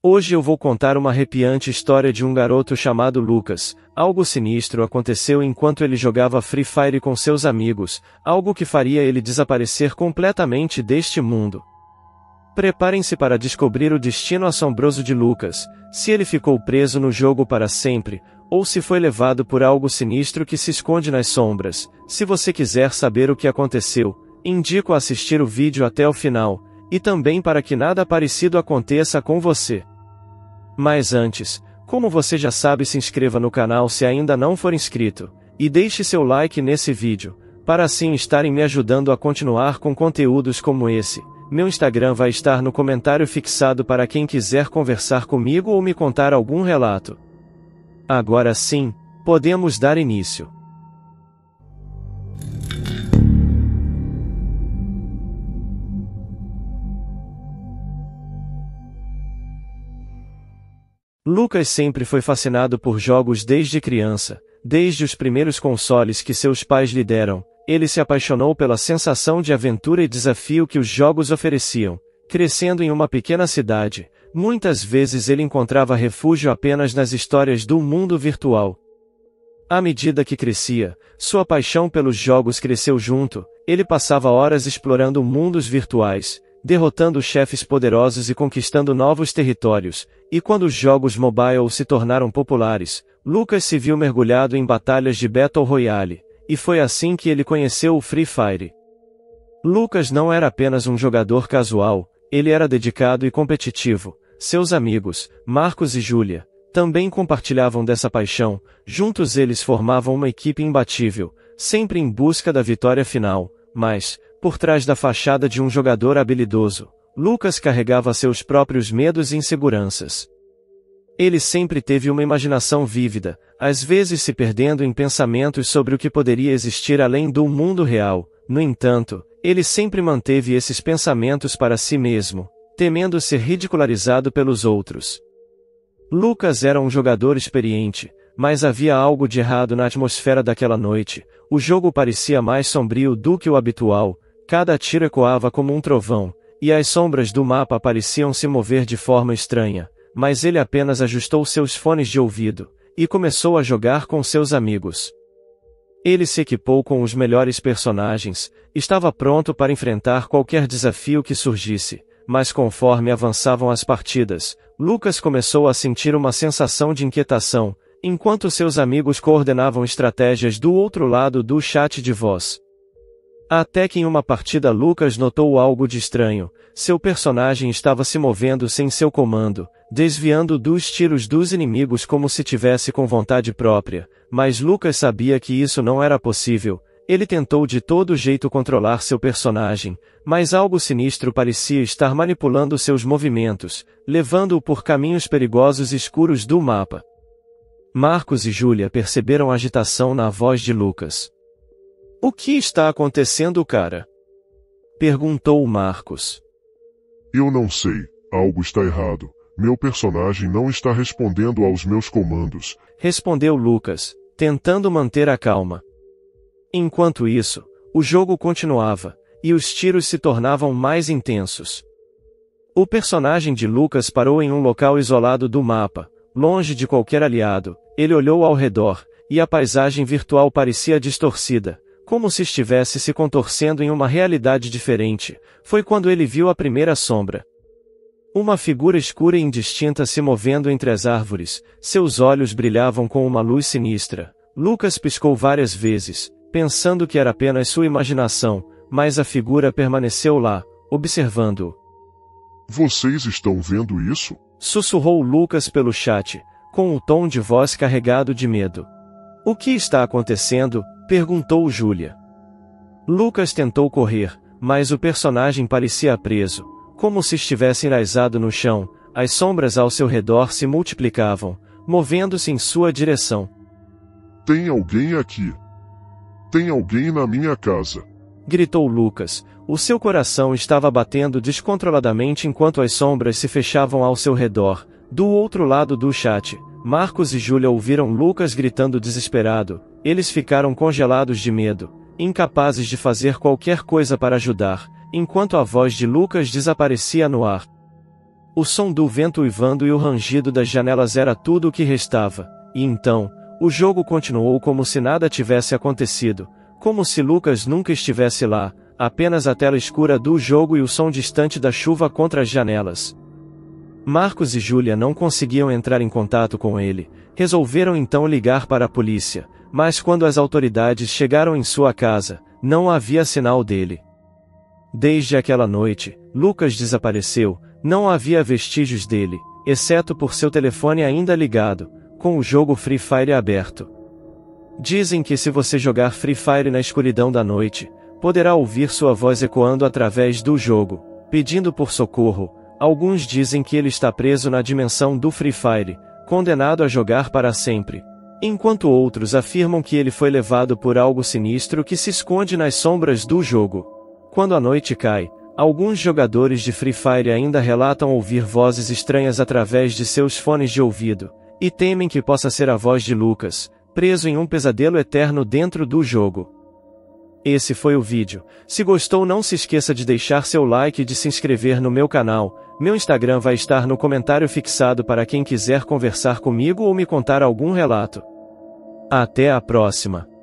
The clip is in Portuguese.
Hoje eu vou contar uma arrepiante história de um garoto chamado Lucas. Algo sinistro aconteceu enquanto ele jogava Free Fire com seus amigos, algo que faria ele desaparecer completamente deste mundo. Preparem-se para descobrir o destino assombroso de Lucas, se ele ficou preso no jogo para sempre, ou se foi levado por algo sinistro que se esconde nas sombras. Se você quiser saber o que aconteceu, indico assistir o vídeo até o final, e também para que nada parecido aconteça com você. Mas antes, como você já sabe, se inscreva no canal se ainda não for inscrito, e deixe seu like nesse vídeo, para assim estarem me ajudando a continuar com conteúdos como esse. Meu Instagram vai estar no comentário fixado para quem quiser conversar comigo ou me contar algum relato. Agora sim, podemos dar início. Lucas sempre foi fascinado por jogos desde criança, desde os primeiros consoles que seus pais lhe deram, ele se apaixonou pela sensação de aventura e desafio que os jogos ofereciam. Crescendo em uma pequena cidade, muitas vezes ele encontrava refúgio apenas nas histórias do mundo virtual. À medida que crescia, sua paixão pelos jogos cresceu junto, ele passava horas explorando mundos virtuais, derrotando chefes poderosos e conquistando novos territórios, e quando os jogos mobile se tornaram populares, Lucas se viu mergulhado em batalhas de Battle Royale, e foi assim que ele conheceu o Free Fire. Lucas não era apenas um jogador casual, ele era dedicado e competitivo. Seus amigos, Marcos e Júlia, também compartilhavam dessa paixão, juntos eles formavam uma equipe imbatível, sempre em busca da vitória final, mas, por trás da fachada de um jogador habilidoso, Lucas carregava seus próprios medos e inseguranças. Ele sempre teve uma imaginação vívida, às vezes se perdendo em pensamentos sobre o que poderia existir além do mundo real, no entanto, ele sempre manteve esses pensamentos para si mesmo, temendo ser ridicularizado pelos outros. Lucas era um jogador experiente, mas havia algo de errado na atmosfera daquela noite, o jogo parecia mais sombrio do que o habitual, Cada tira ecoava como um trovão, e as sombras do mapa pareciam se mover de forma estranha, mas ele apenas ajustou seus fones de ouvido, e começou a jogar com seus amigos. Ele se equipou com os melhores personagens, estava pronto para enfrentar qualquer desafio que surgisse, mas conforme avançavam as partidas, Lucas começou a sentir uma sensação de inquietação, enquanto seus amigos coordenavam estratégias do outro lado do chat de voz. Até que em uma partida Lucas notou algo de estranho, seu personagem estava se movendo sem seu comando, desviando dos tiros dos inimigos como se tivesse com vontade própria, mas Lucas sabia que isso não era possível, ele tentou de todo jeito controlar seu personagem, mas algo sinistro parecia estar manipulando seus movimentos, levando-o por caminhos perigosos escuros do mapa. Marcos e Júlia perceberam agitação na voz de Lucas. O que está acontecendo, cara? Perguntou Marcos. Eu não sei. Algo está errado. Meu personagem não está respondendo aos meus comandos. Respondeu Lucas, tentando manter a calma. Enquanto isso, o jogo continuava, e os tiros se tornavam mais intensos. O personagem de Lucas parou em um local isolado do mapa, longe de qualquer aliado, ele olhou ao redor, e a paisagem virtual parecia distorcida, como se estivesse se contorcendo em uma realidade diferente, foi quando ele viu a primeira sombra. Uma figura escura e indistinta se movendo entre as árvores, seus olhos brilhavam com uma luz sinistra. Lucas piscou várias vezes, pensando que era apenas sua imaginação, mas a figura permaneceu lá, observando-o. Vocês estão vendo isso? Sussurrou Lucas pelo chat, com um tom de voz carregado de medo. O que está acontecendo? Perguntou Júlia. Lucas tentou correr, mas o personagem parecia preso, como se estivesse enraizado no chão, as sombras ao seu redor se multiplicavam, movendo-se em sua direção. Tem alguém aqui. Tem alguém na minha casa. Gritou Lucas, o seu coração estava batendo descontroladamente enquanto as sombras se fechavam ao seu redor. Do outro lado do chat, Marcos e Júlia ouviram Lucas gritando desesperado, eles ficaram congelados de medo, incapazes de fazer qualquer coisa para ajudar, enquanto a voz de Lucas desaparecia no ar. O som do vento uivando e o rangido das janelas era tudo o que restava, e então, o jogo continuou como se nada tivesse acontecido, como se Lucas nunca estivesse lá, apenas a tela escura do jogo e o som distante da chuva contra as janelas. Marcos e Júlia não conseguiam entrar em contato com ele, resolveram então ligar para a polícia, mas quando as autoridades chegaram em sua casa, não havia sinal dele. Desde aquela noite, Lucas desapareceu, não havia vestígios dele, exceto por seu telefone ainda ligado, com o jogo Free Fire aberto. Dizem que se você jogar Free Fire na escuridão da noite, poderá ouvir sua voz ecoando através do jogo, pedindo por socorro. Alguns dizem que ele está preso na dimensão do Free Fire, condenado a jogar para sempre. Enquanto outros afirmam que ele foi levado por algo sinistro que se esconde nas sombras do jogo. Quando a noite cai, alguns jogadores de Free Fire ainda relatam ouvir vozes estranhas através de seus fones de ouvido, e temem que possa ser a voz de Lucas, preso em um pesadelo eterno dentro do jogo. Esse foi o vídeo. Se gostou não se esqueça de deixar seu like e de se inscrever no meu canal, meu Instagram vai estar no comentário fixado para quem quiser conversar comigo ou me contar algum relato. Até a próxima!